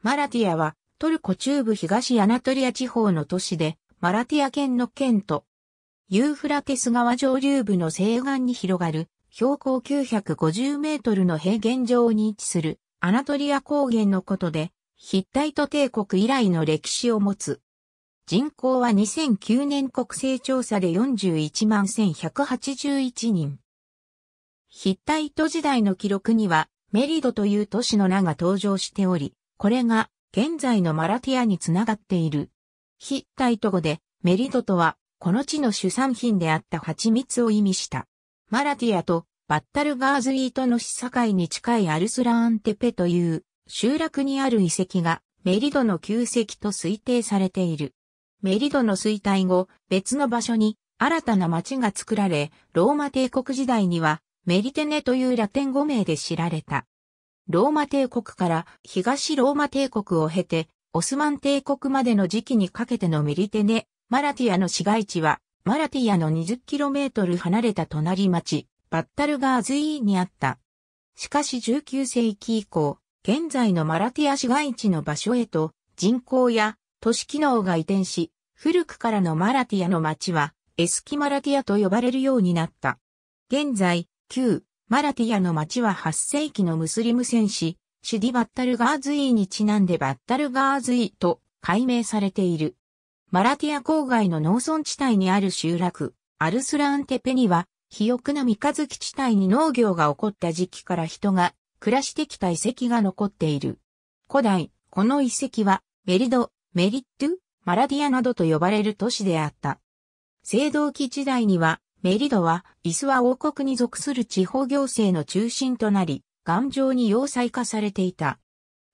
マラティアはトルコ中部東アナトリア地方の都市でマラティア県の県とユーフラテス川上流部の西岸に広がる標高950メートルの平原上に位置するアナトリア高原のことでヒッタイト帝国以来の歴史を持つ。人口は2009年国勢調査で41万1181人。ヒッタイト時代の記録にはメリドという都市の名が登場しており、これが現在のマラティアにつながっている。非タイト語でメリドとはこの地の主産品であった蜂蜜を意味した。マラティアとバッタルガーズイートの市境に近いアルスラーンテペという集落にある遺跡がメリドの旧跡と推定されている。メリドの衰退後、別の場所に新たな町が作られ、ローマ帝国時代にはメリテネというラテン語名で知られた。ローマ帝国から東ローマ帝国を経て、オスマン帝国までの時期にかけてのメリテネ、マラティアの市街地は、マラティアの 20km 離れた隣町、バッタルガーズイーにあった。しかし19世紀以降、現在のマラティア市街地の場所へと人口や都市機能が移転し、古くからのマラティアの町はエスキマラティアと呼ばれるようになった。現在、旧マラティアの町は8世紀のムスリム戦士、シュディ・バッタルガーズイーにちなんでバッタルガーズイーと改名されている。マラティア郊外の農村地帯にある集落、アルスランテペには、肥沃な三日月地帯に農業が起こった時期から人が暮らしてきた遺跡が残っている。古代、この遺跡は、メリド、メリットゥ、マラディアなどと呼ばれる都市であった。青銅器時代には、メリドは、イスワ王国に属する地方行政の中心となり、頑丈に要塞化されていた。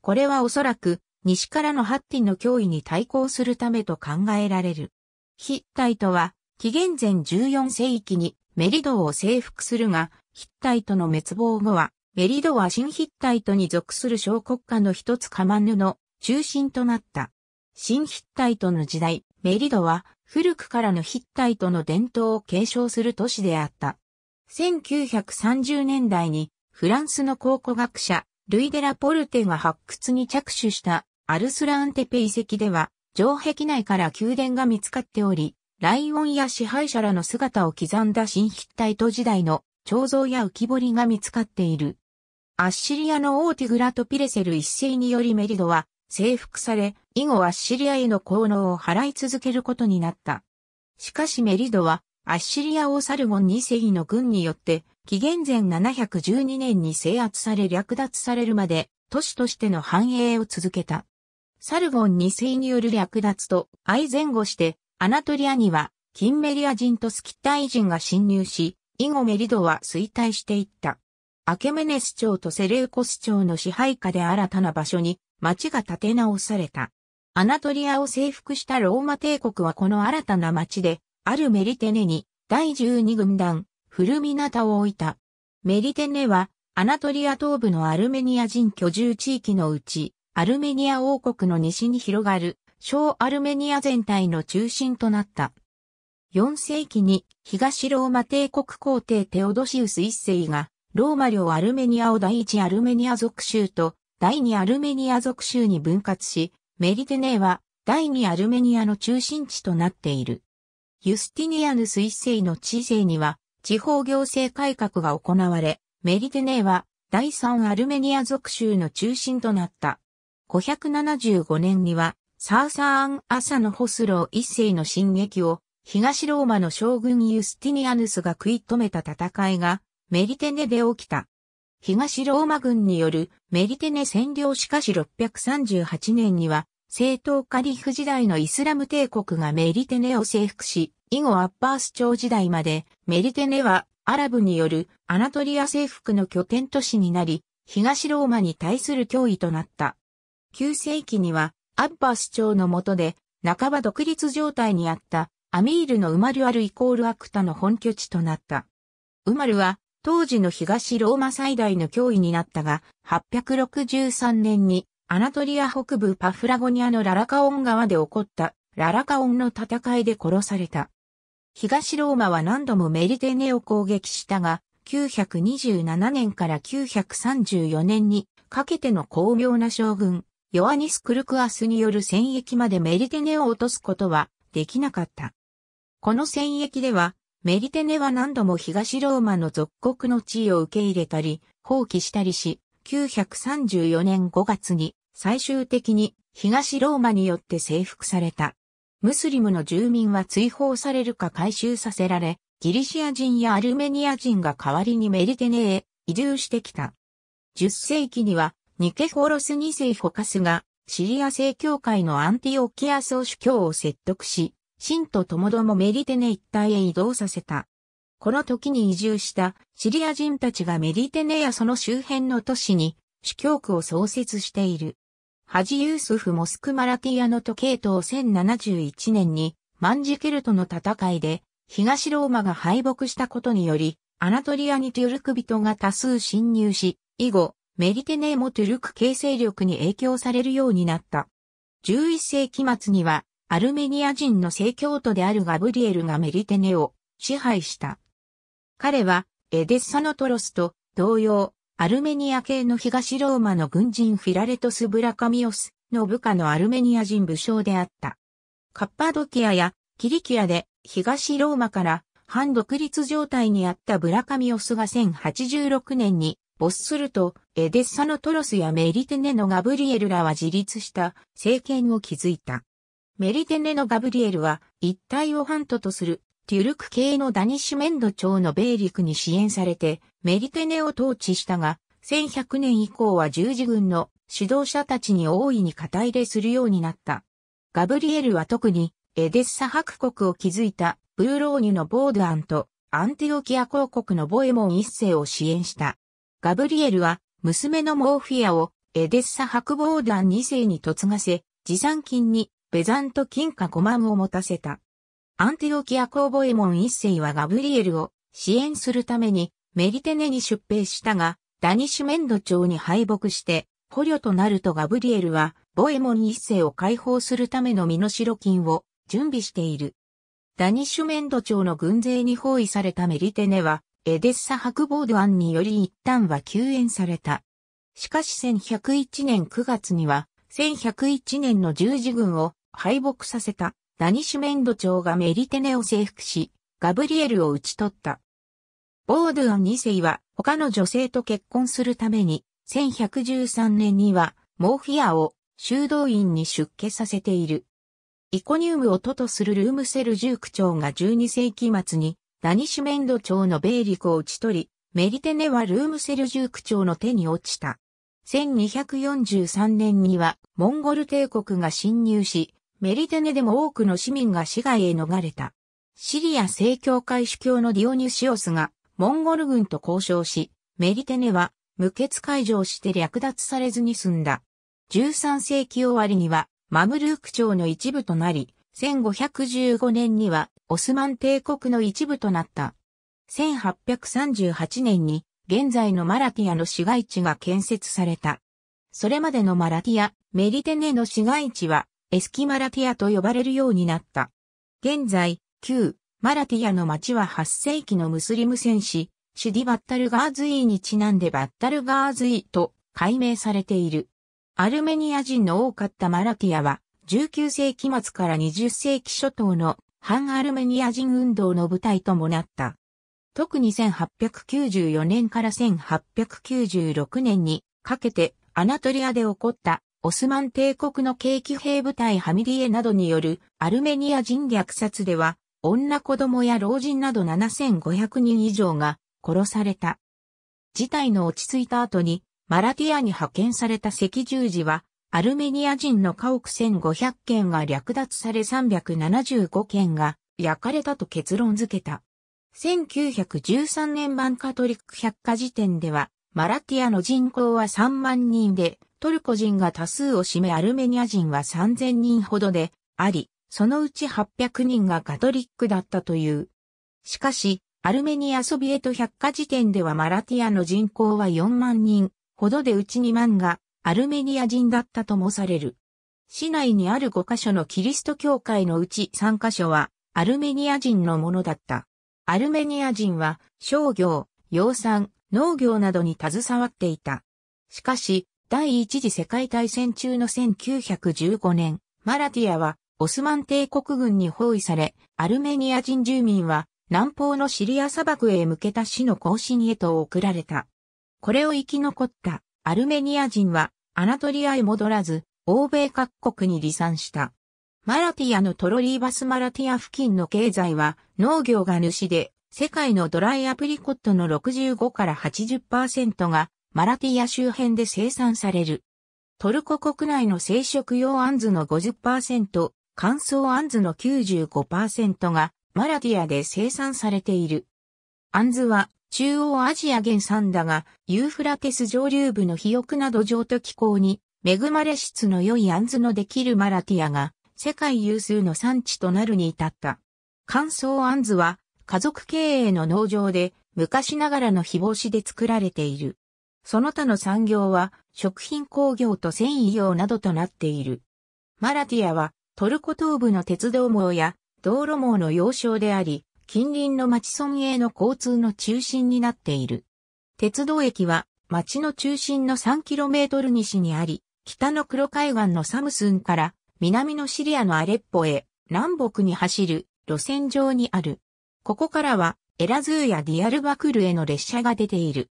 これはおそらく、西からのハッティの脅威に対抗するためと考えられる。ヒッタイトは、紀元前14世紀にメリドを征服するが、ヒッタイトの滅亡後は、メリドは新ヒッタイトに属する小国家の一つカマンヌの中心となった。新ヒッタイトの時代、メリドは古くからのヒッタイトの伝統を継承する都市であった。1930年代にフランスの考古学者、ルイ・デラ・ポルテが発掘に着手したアルスランテペ遺跡では、城壁内から宮殿が見つかっており、ライオンや支配者らの姿を刻んだ新ヒッタイト時代の彫像や浮き彫りが見つかっている。アッシリアの王ティグラとピレセル一世によりメリドは征服され、以後アッシリアへの効能を払い続けることになった。しかしメリドは、アッシリア王サルゴン2世の軍によって、紀元前712年に制圧され略奪されるまで、都市としての繁栄を続けた。サルゴン2世による略奪と相前後して、アナトリアには、キンメリア人とスキッタイ人が侵入し、以後メリドは衰退していった。アケメネス朝とセレウコス朝の支配下で新たな場所に町が建て直された。アナトリアを征服したローマ帝国はこの新たな町で、あるメリテネに第12軍団、フルミナタを置いた。メリテネは、アナトリア東部のアルメニア人居住地域のうち、アルメニア王国の西に広がる、小アルメニア全体の中心となった。4世紀に東ローマ帝国皇帝テオドシウス1世がローマ領アルメニアを第一アルメニア属州と第二アルメニア属州に分割し、メリテネーは第二アルメニアの中心地となっている。ユスティニアヌス一世の治世には地方行政改革が行われ、メリテネーは第三アルメニア属州の中心となった。575年にはサーサーン・アサのホスロー一世の進撃を東ローマの将軍ユスティニアヌスが食い止めた戦いがメリテネで起きた。東ローマ軍によるメリテネ占領しかし638年には、正統カリフ時代のイスラム帝国がメリテネを征服し、以後アッパース朝時代までメリテネはアラブによるアナトリア征服の拠点都市になり、東ローマに対する脅威となった。9世紀にはアッパース朝の下で半ば独立状態にあったアミールのウマルアルイコールアクタの本拠地となった。ウマルは当時の東ローマ最大の脅威になったが、863年にアナトリア北部パフラゴニアのララカオン川で起こったララカオンの戦いで殺された。東ローマは何度もメリテネを攻撃したが、927年から934年にかけての巧妙な将軍、ヨアニス・クルクアスによる戦役までメリテネを落とすことはできなかった。この戦役ではメリテネは何度も東ローマの属国の地位を受け入れたり、放棄したりし、934年5月に最終的に東ローマによって征服された。ムスリムの住民は追放されるか回収させられ、ギリシア人やアルメニア人が代わりにメリテネへ移住してきた。10世紀にはニケフォロス2世フォカスがシリア正教会のアンティオキア総主教を説得し、真とともどもメリテネ一帯へ移動させた。この時に移住したシリア人たちがメリテネやその周辺の都市に主教区を創設している。ハジユースフ・モスク・マラティアの時計塔1071年にマンジケルトの戦いで東ローマが敗北したことによりアナトリアにトゥルク人が多数侵入し、以後、メリテネもトゥルク形勢力に影響されるようになった。11世紀末にはアルメニア人の聖教徒であるガブリエルがメリテネを支配した。彼はエデッサノトロスと同様、アルメニア系の東ローマの軍人フィラレトス・ブラカミオスの部下のアルメニア人武将であった。カッパドキアやキリキアで東ローマから反独立状態にあったブラカミオスが1086年に没すると、エデッサノトロスやメリテネのガブリエルらは自立した政権を築いた。メリテネのガブリエルは一帯をハントとするテュルク系のダニシュメンド朝の米陸に支援されてメリテネを統治したが1100年以降は十字軍の指導者たちに大いに肩入れするようになった。ガブリエルは特にエデッサ白国を築いたブーローニュのボードアンとアンティオキア公国のボエモン一世を支援した。ガブリエルは娘のモーフィアをエデッサ白ボードアン二世に嫁がせ持参金にベザント金貨5万を持たせた。アンティオキア公ボエモン一世はガブリエルを支援するためにメリテネに出兵したが、ダニシュメンド町に敗北して、捕虜となるとガブリエルは、ボエモン一世を解放するための身代金を準備している。ダニシュメンド町の軍勢に包囲されたメリテネは、エデッサ博ボード案により一旦は救援された。しかし1101年9月には、1101年の十字軍を敗北させたダニシュメンド朝がメリテネを征服し、ガブリエルを討ち取った。ボードゥアン2世は他の女性と結婚するために、1113年にはモーフィアを修道院に出家させている。イコニウムを都とするルームセルジューク朝が12世紀末にダニシュメンド朝のベ陸リクを討ち取り、メリテネはルームセルジューク朝の手に落ちた。1243年にはモンゴル帝国が侵入し、メリテネでも多くの市民が市外へ逃れた。シリア正教会主教のディオニュシオスがモンゴル軍と交渉し、メリテネは無血解除して略奪されずに済んだ。13世紀終わりにはマムルーク朝の一部となり、1515年にはオスマン帝国の一部となった。1838年に現在のマラティアの市街地が建設された。それまでのマラティア、メリテネの市街地はエスキマラティアと呼ばれるようになった。現在、旧マラティアの町は8世紀のムスリム戦士、シュディ・バッタルガーズイーにちなんでバッタルガーズイーと改名されている。アルメニア人の多かったマラティアは、19世紀末から20世紀初頭の反アルメニア人運動の舞台ともなった。特に1894年から1896年にかけてアナトリアで起こったオスマン帝国の軽騎兵部隊ハミリエなどによるアルメニア人虐殺では、女子供や老人など7500人以上が殺された。事態の落ち着いた後に、マラティアに派遣された赤十字は、アルメニア人の家屋1500件が略奪され375件が焼かれたと結論付けた。1913年版カトリック百科事典では、マラティアの人口は3万人で、トルコ人が多数を占めアルメニア人は3000人ほどであり、そのうち800人がカトリックだったという。しかし、アルメニアソビエト百科事典ではマラティアの人口は4万人ほどでうち2万がアルメニア人だったともされる。市内にある5カ所のキリスト教会のうち3カ所はアルメニア人のものだった。アルメニア人は商業、養蚕、農業などに携わっていた。しかし、第一次世界大戦中の1915年、マラティアはオスマン帝国軍に包囲され、アルメニア人住民は南方のシリア砂漠へ向けた死の行進へと送られた。これを生き残ったアルメニア人はアナトリアへ戻らず、欧米各国に離散した。マラティアのトロリーバスマラティア付近の経済は農業が主で、世界のドライアプリコットの65から80%がマラティア周辺で生産される。トルコ国内の生食用アンズの50%、乾燥アンズの95%がマラティアで生産されている。アンズは中央アジア原産だが、ユーフラテス上流部の肥沃な土壌と気候に恵まれ質の良いアンズのできるマラティアが世界有数の産地となるに至った。乾燥アンズは家族経営の農場で昔ながらの日干しで作られている。その他の産業は食品工業と繊維業などとなっている。マラティアはトルコ東部の鉄道網や道路網の要衝であり、近隣の町村営の交通の中心になっている。鉄道駅は町の中心の 3km 西にあり、北の黒海岸のサムスンから南のシリアのアレッポへ南北に走る路線上にある。ここからはエラズーやディアルバクルへの列車が出ている。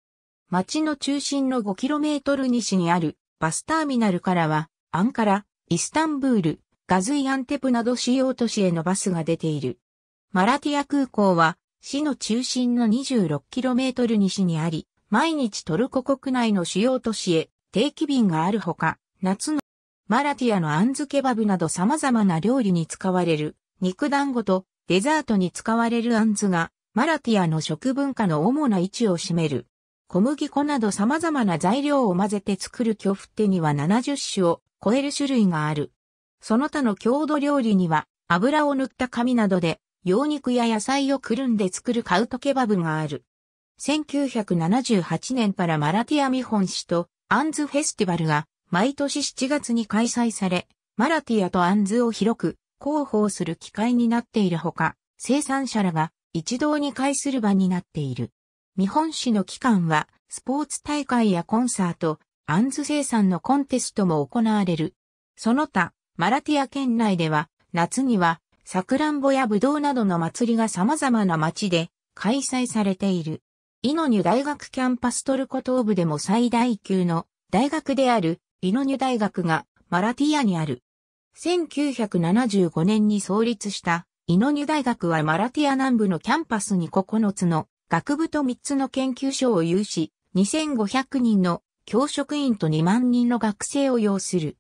町の中心の 5km 西にあるバスターミナルからは、アンカラ、イスタンブール、ガズイアンテプなど主要都市へのバスが出ている。マラティア空港は、市の中心の 26km 西にあり、毎日トルコ国内の主要都市へ定期便があるほか、夏のマラティアのアンズケバブなど様々な料理に使われる肉団子とデザートに使われるアンズがマラティアの食文化の主な位置を占める。小麦粉など様々な材料を混ぜて作る巨フッテには70種を超える種類がある。その他の郷土料理には油を塗った紙などで洋肉や野菜をくるんで作るカウトケバブがある。1978年からマラティア見本市とアンズフェスティバルが毎年7月に開催され、マラティアとアンズを広く広報する機会になっているほか、生産者らが一堂に会する場になっている。日本史の期間は、スポーツ大会やコンサート、アンズ生産のコンテストも行われる。その他、マラティア県内では、夏には、サクランボやブドウなどの祭りが様々な町で開催されている。イノニュ大学キャンパストルコ東部でも最大級の大学であるイノニュ大学がマラティアにある。1975年に創立したイノニュ大学はマラティア南部のキャンパスに9つの学部と3つの研究所を有し、2500人の教職員と2万人の学生を要する。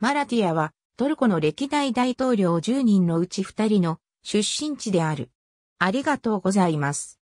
マラティアはトルコの歴代大統領10人のうち2人の出身地である。ありがとうございます。